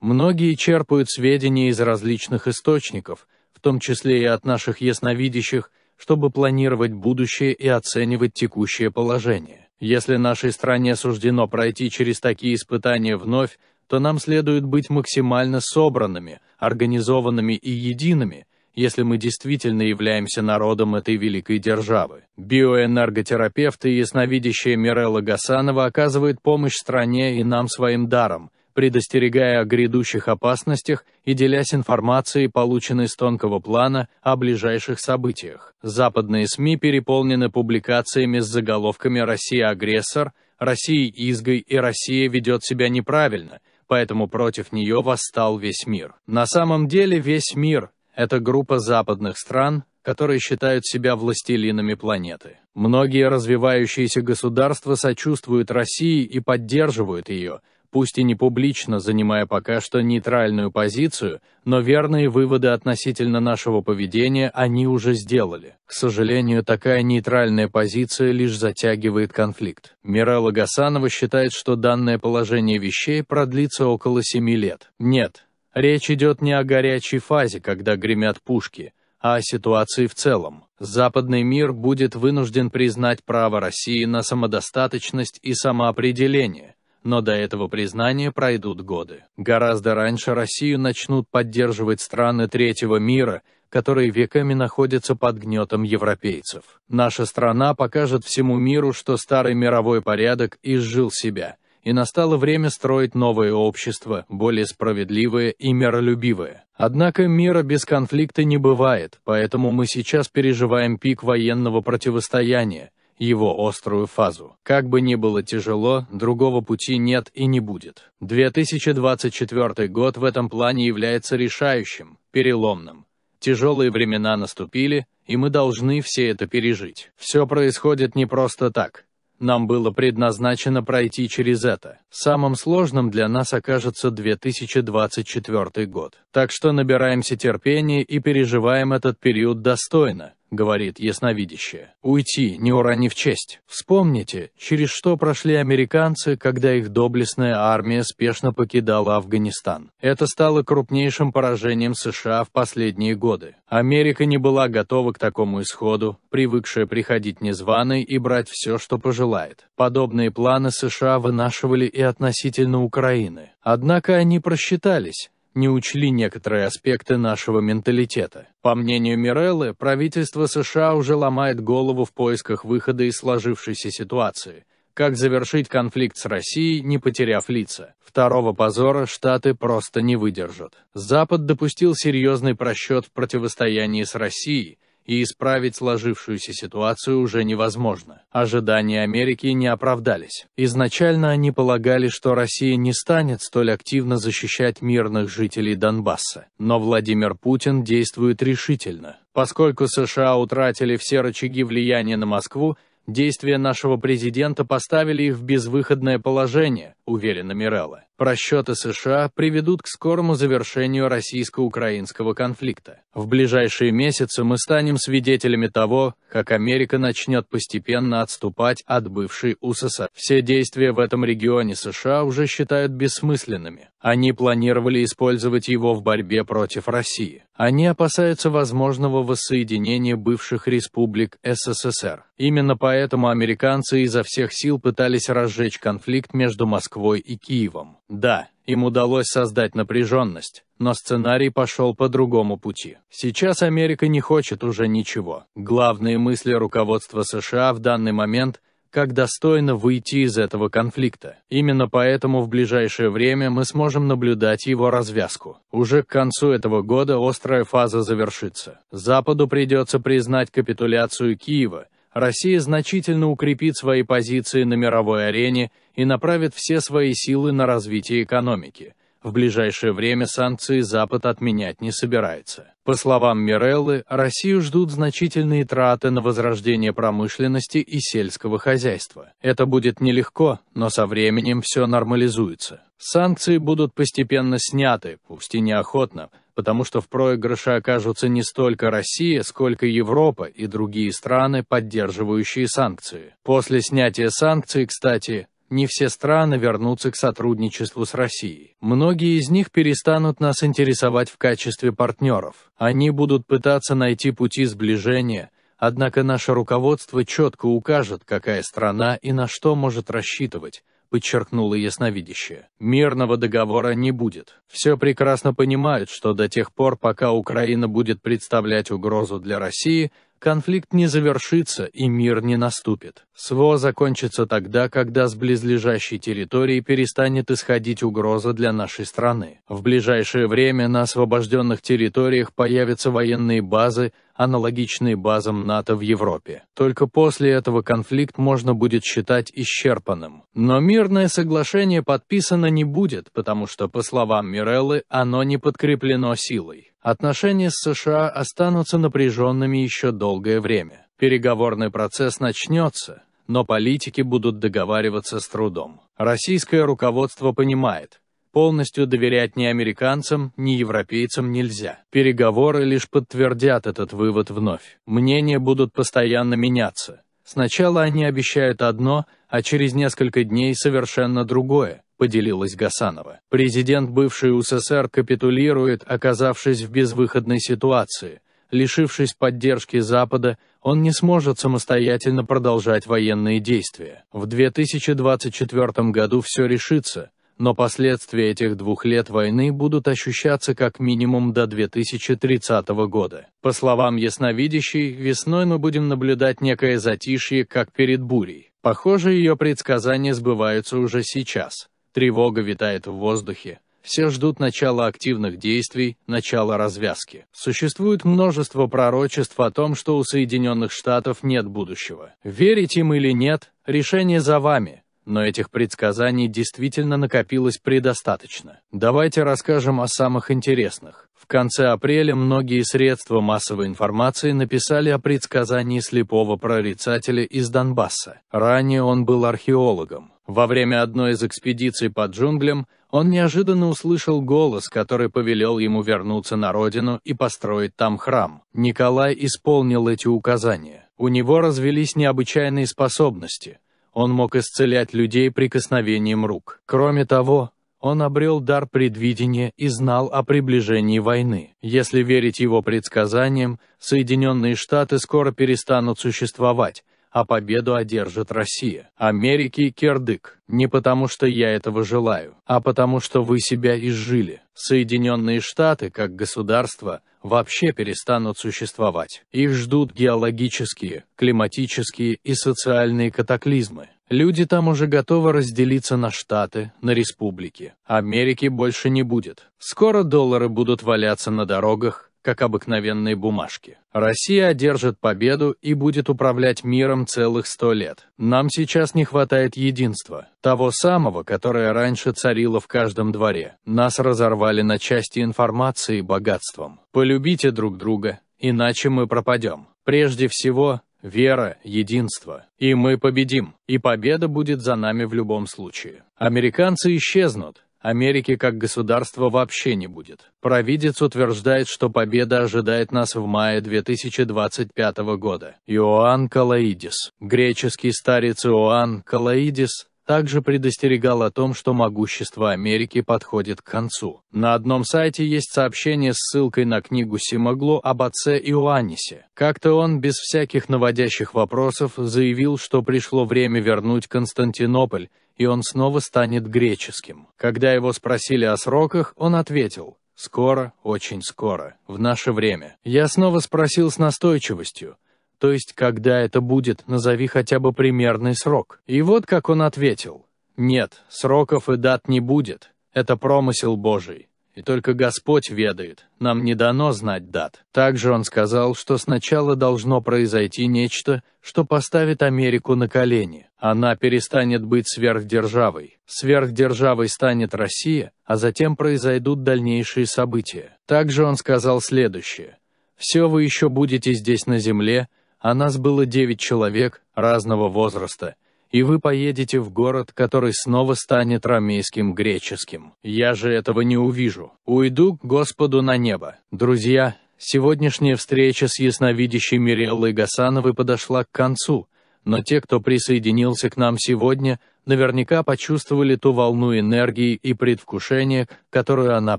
Многие черпают сведения из различных источников, в том числе и от наших ясновидящих, чтобы планировать будущее и оценивать текущее положение. Если нашей стране суждено пройти через такие испытания вновь, то нам следует быть максимально собранными, организованными и едиными, если мы действительно являемся народом этой великой державы. Биоэнерготерапевт и ясновидящая Мирелла Гасанова оказывает помощь стране и нам своим даром – предостерегая о грядущих опасностях и делясь информацией, полученной с тонкого плана, о ближайших событиях. Западные СМИ переполнены публикациями с заголовками «Россия агрессор», «Россия изгой» и «Россия ведет себя неправильно», поэтому против нее восстал весь мир. На самом деле весь мир – это группа западных стран, которые считают себя властелинами планеты. Многие развивающиеся государства сочувствуют России и поддерживают ее – пусть и не публично занимая пока что нейтральную позицию, но верные выводы относительно нашего поведения они уже сделали. К сожалению, такая нейтральная позиция лишь затягивает конфликт. Мирелла Гасанова считает, что данное положение вещей продлится около 7 лет. Нет, речь идет не о горячей фазе, когда гремят пушки, а о ситуации в целом. Западный мир будет вынужден признать право России на самодостаточность и самоопределение, но до этого признания пройдут годы. Гораздо раньше Россию начнут поддерживать страны третьего мира, которые веками находятся под гнетом европейцев. Наша страна покажет всему миру, что старый мировой порядок изжил себя, и настало время строить новое общество, более справедливое и миролюбивое. Однако мира без конфликта не бывает, поэтому мы сейчас переживаем пик военного противостояния, его острую фазу. Как бы ни было тяжело, другого пути нет и не будет. 2024 год в этом плане является решающим, переломным. Тяжелые времена наступили, и мы должны все это пережить. Все происходит не просто так. Нам было предназначено пройти через это. Самым сложным для нас окажется 2024 год. Так что набираемся терпения и переживаем этот период достойно, — говорит ясновидящее. «Уйти, не уронив честь. Вспомните, через что прошли американцы, когда их доблестная армия спешно покидала Афганистан. Это стало крупнейшим поражением США в последние годы. Америка не была готова к такому исходу, привыкшая приходить незваной и брать все, что пожелает. Подобные планы США вынашивали и относительно Украины. Однако они просчитались» не учли некоторые аспекты нашего менталитета. По мнению Миреллы, правительство США уже ломает голову в поисках выхода из сложившейся ситуации – как завершить конфликт с Россией, не потеряв лица. Второго позора Штаты просто не выдержат. Запад допустил серьезный просчет в противостоянии с Россией, и исправить сложившуюся ситуацию уже невозможно. Ожидания Америки не оправдались. Изначально они полагали, что Россия не станет столь активно защищать мирных жителей Донбасса. Но Владимир Путин действует решительно. Поскольку США утратили все рычаги влияния на Москву, действия нашего президента поставили их в безвыходное положение, уверена Мирелла. Просчеты США приведут к скорому завершению российско-украинского конфликта. В ближайшие месяцы мы станем свидетелями того, как Америка начнет постепенно отступать от бывшей УССР. Все действия в этом регионе США уже считают бессмысленными. Они планировали использовать его в борьбе против России. Они опасаются возможного воссоединения бывших республик СССР. Именно поэтому американцы изо всех сил пытались разжечь конфликт между Москвой и Киевом. Да, им удалось создать напряженность, но сценарий пошел по другому пути. Сейчас Америка не хочет уже ничего. Главные мысли руководства США в данный момент – как достойно выйти из этого конфликта. Именно поэтому в ближайшее время мы сможем наблюдать его развязку. Уже к концу этого года острая фаза завершится. Западу придется признать капитуляцию Киева – Россия значительно укрепит свои позиции на мировой арене и направит все свои силы на развитие экономики. В ближайшее время санкции Запад отменять не собирается. По словам Миреллы, Россию ждут значительные траты на возрождение промышленности и сельского хозяйства. Это будет нелегко, но со временем все нормализуется. Санкции будут постепенно сняты, пусть и неохотно, потому что в проигрыше окажутся не столько Россия, сколько Европа и другие страны, поддерживающие санкции. После снятия санкций, кстати, не все страны вернутся к сотрудничеству с Россией. Многие из них перестанут нас интересовать в качестве партнеров. Они будут пытаться найти пути сближения, однако наше руководство четко укажет, какая страна и на что может рассчитывать, подчеркнула ясновидящая. «Мирного договора не будет. Все прекрасно понимают, что до тех пор, пока Украина будет представлять угрозу для России, конфликт не завершится и мир не наступит. СВО закончится тогда, когда с близлежащей территории перестанет исходить угроза для нашей страны. В ближайшее время на освобожденных территориях появятся военные базы, аналогичные базам НАТО в Европе. Только после этого конфликт можно будет считать исчерпанным. Но мирное соглашение подписано не будет, потому что, по словам Миреллы, оно не подкреплено силой. Отношения с США останутся напряженными еще долгое время. Переговорный процесс начнется, но политики будут договариваться с трудом. Российское руководство понимает, Полностью доверять ни американцам, ни европейцам нельзя. Переговоры лишь подтвердят этот вывод вновь. Мнения будут постоянно меняться. Сначала они обещают одно, а через несколько дней совершенно другое, поделилась Гасанова. Президент бывшей УССР капитулирует, оказавшись в безвыходной ситуации. Лишившись поддержки Запада, он не сможет самостоятельно продолжать военные действия. В 2024 году все решится, но последствия этих двух лет войны будут ощущаться как минимум до 2030 года. По словам ясновидящей, весной мы будем наблюдать некое затишье, как перед бурей. Похоже, ее предсказания сбываются уже сейчас. Тревога витает в воздухе. Все ждут начала активных действий, начала развязки. Существует множество пророчеств о том, что у Соединенных Штатов нет будущего. Верить им или нет, решение за вами но этих предсказаний действительно накопилось предостаточно. Давайте расскажем о самых интересных. В конце апреля многие средства массовой информации написали о предсказании слепого прорицателя из Донбасса. Ранее он был археологом. Во время одной из экспедиций по джунглям он неожиданно услышал голос, который повелел ему вернуться на родину и построить там храм. Николай исполнил эти указания. У него развелись необычайные способности – он мог исцелять людей прикосновением рук. Кроме того, он обрел дар предвидения и знал о приближении войны. Если верить его предсказаниям, Соединенные Штаты скоро перестанут существовать, а победу одержит Россия. Америки кирдык. Не потому что я этого желаю, а потому что вы себя изжили. Соединенные Штаты, как государство, вообще перестанут существовать. Их ждут геологические, климатические и социальные катаклизмы. Люди там уже готовы разделиться на штаты, на республики. Америки больше не будет. Скоро доллары будут валяться на дорогах, как обыкновенной бумажки. Россия одержит победу и будет управлять миром целых сто лет. Нам сейчас не хватает единства, того самого, которое раньше царило в каждом дворе. Нас разорвали на части информации и богатством. Полюбите друг друга, иначе мы пропадем. Прежде всего, вера, единство. И мы победим, и победа будет за нами в любом случае. Американцы исчезнут, Америки как государства вообще не будет. Провидец утверждает, что победа ожидает нас в мае 2025 года. Иоанн Калаидис, греческий старец Иоанн Калаидис, также предостерегал о том, что могущество Америки подходит к концу. На одном сайте есть сообщение с ссылкой на книгу Симаглу об отце Иоаннисе. Как-то он, без всяких наводящих вопросов, заявил, что пришло время вернуть Константинополь, и он снова станет греческим. Когда его спросили о сроках, он ответил «Скоро, очень скоро, в наше время». Я снова спросил с настойчивостью, то есть когда это будет, назови хотя бы примерный срок. И вот как он ответил «Нет, сроков и дат не будет, это промысел Божий, и только Господь ведает, нам не дано знать дат. Также он сказал, что сначала должно произойти нечто, что поставит Америку на колени. Она перестанет быть сверхдержавой. Сверхдержавой станет Россия, а затем произойдут дальнейшие события. Также он сказал следующее. «Все вы еще будете здесь на земле, а нас было девять человек разного возраста, и вы поедете в город, который снова станет ромейским греческим. Я же этого не увижу. Уйду к Господу на небо. Друзья, сегодняшняя встреча с ясновидящей Миреллой Гасановой подошла к концу, но те, кто присоединился к нам сегодня, наверняка почувствовали ту волну энергии и предвкушения, которую она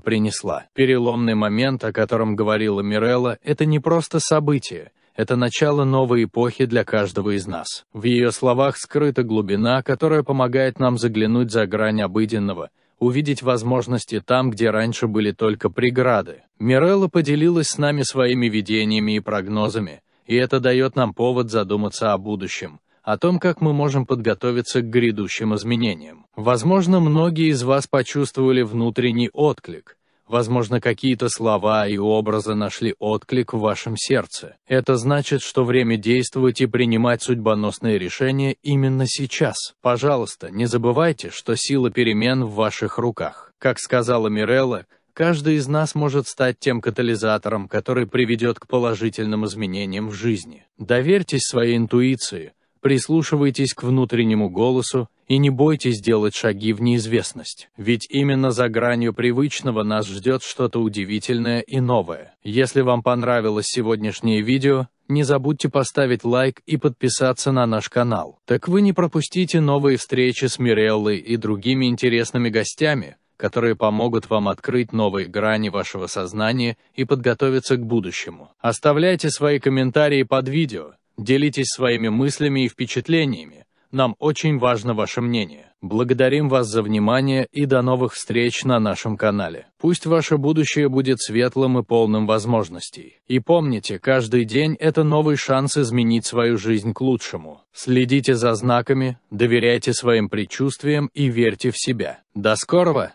принесла. Переломный момент, о котором говорила Мирелла, это не просто событие – это начало новой эпохи для каждого из нас. В ее словах скрыта глубина, которая помогает нам заглянуть за грань обыденного, увидеть возможности там, где раньше были только преграды. Мирелла поделилась с нами своими видениями и прогнозами, и это дает нам повод задуматься о будущем, о том, как мы можем подготовиться к грядущим изменениям. Возможно, многие из вас почувствовали внутренний отклик – Возможно, какие-то слова и образы нашли отклик в вашем сердце. Это значит, что время действовать и принимать судьбоносные решения именно сейчас. Пожалуйста, не забывайте, что сила перемен в ваших руках. Как сказала Мирелла, каждый из нас может стать тем катализатором, который приведет к положительным изменениям в жизни. Доверьтесь своей интуиции, прислушивайтесь к внутреннему голосу и не бойтесь делать шаги в неизвестность, ведь именно за гранью привычного нас ждет что-то удивительное и новое. Если вам понравилось сегодняшнее видео, не забудьте поставить лайк и подписаться на наш канал. Так вы не пропустите новые встречи с Миреллой и другими интересными гостями, которые помогут вам открыть новые грани вашего сознания и подготовиться к будущему. Оставляйте свои комментарии под видео, делитесь своими мыслями и впечатлениями, нам очень важно ваше мнение. Благодарим вас за внимание и до новых встреч на нашем канале. Пусть ваше будущее будет светлым и полным возможностей. И помните, каждый день это новый шанс изменить свою жизнь к лучшему. Следите за знаками, доверяйте своим предчувствиям и верьте в себя. До скорого!